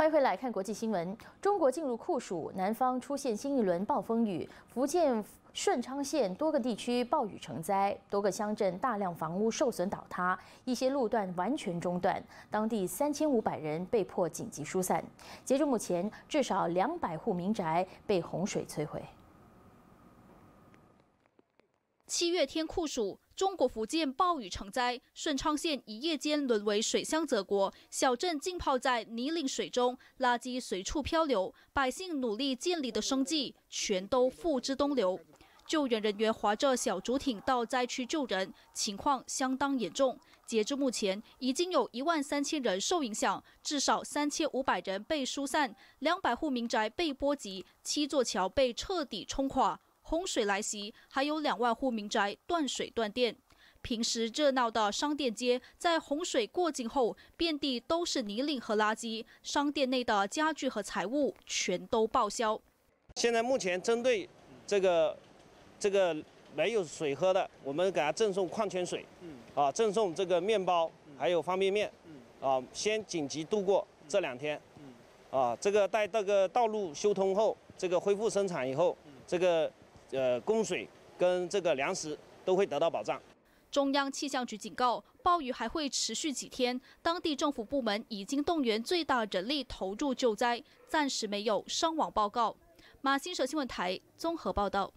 欢迎回来，看国际新闻。中国进入酷暑，南方出现新一轮暴风雨。福建顺昌县多个地区暴雨成灾，多个乡镇大量房屋受损倒塌，一些路段完全中断，当地三千五百人被迫紧急疏散。截至目前，至少两百户民宅被洪水摧毁。七月天酷暑。中国福建暴雨成灾，顺昌县一夜间沦为水乡泽国，小镇浸泡在泥泞水中，垃圾随处漂流，百姓努力建立的生计全都付之东流。救援人员划着小竹艇到灾区救人，情况相当严重。截至目前，已经有一万三千人受影响，至少三千五百人被疏散，两百户民宅被波及，七座桥被彻底冲垮。洪水来袭，还有两万户民宅断水断电。平时热闹的商店街，在洪水过境后，遍地都是泥泞和垃圾。商店内的家具和财物全都报销。现在目前针对这个这个没有水喝的，我们给他赠送矿泉水，啊，赠送这个面包，还有方便面，啊，先紧急度过这两天，啊，这个待这个道路修通后，这个恢复生产以后，这个。呃，供水跟这个粮食都会得到保障。中央气象局警告，暴雨还会持续几天。当地政府部门已经动员最大人力投入救灾，暂时没有伤亡报告。马新社新闻台综合报道。